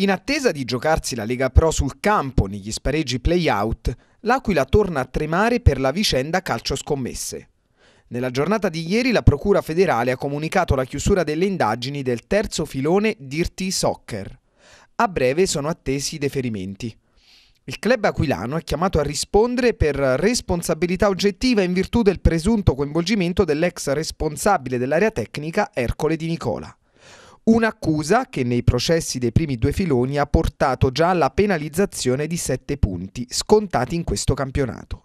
In attesa di giocarsi la Lega Pro sul campo negli spareggi play-out, l'Aquila torna a tremare per la vicenda calcio scommesse. Nella giornata di ieri la Procura federale ha comunicato la chiusura delle indagini del terzo filone Dirty Soccer. A breve sono attesi i deferimenti. Il club aquilano è chiamato a rispondere per responsabilità oggettiva in virtù del presunto coinvolgimento dell'ex responsabile dell'area tecnica Ercole Di Nicola. Un'accusa che nei processi dei primi due filoni ha portato già alla penalizzazione di sette punti, scontati in questo campionato.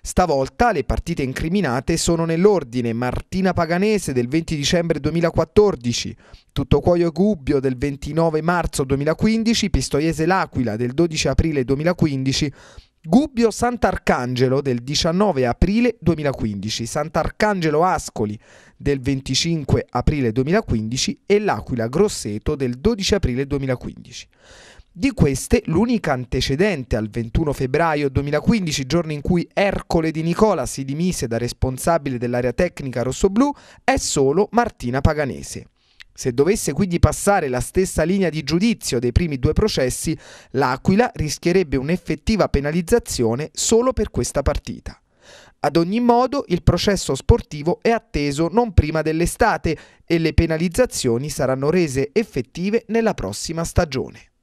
Stavolta le partite incriminate sono nell'ordine Martina Paganese del 20 dicembre 2014, Tutto Cuoio Gubbio del 29 marzo 2015, Pistoiese L'Aquila del 12 aprile 2015, Gubbio Sant'Arcangelo del 19 aprile 2015, Sant'Arcangelo Ascoli del 25 aprile 2015 e l'Aquila Grosseto del 12 aprile 2015. Di queste, l'unica antecedente al 21 febbraio 2015, giorno in cui Ercole Di Nicola si dimise da responsabile dell'area tecnica rossoblù, è solo Martina Paganese. Se dovesse quindi passare la stessa linea di giudizio dei primi due processi, l'Aquila rischierebbe un'effettiva penalizzazione solo per questa partita. Ad ogni modo, il processo sportivo è atteso non prima dell'estate e le penalizzazioni saranno rese effettive nella prossima stagione.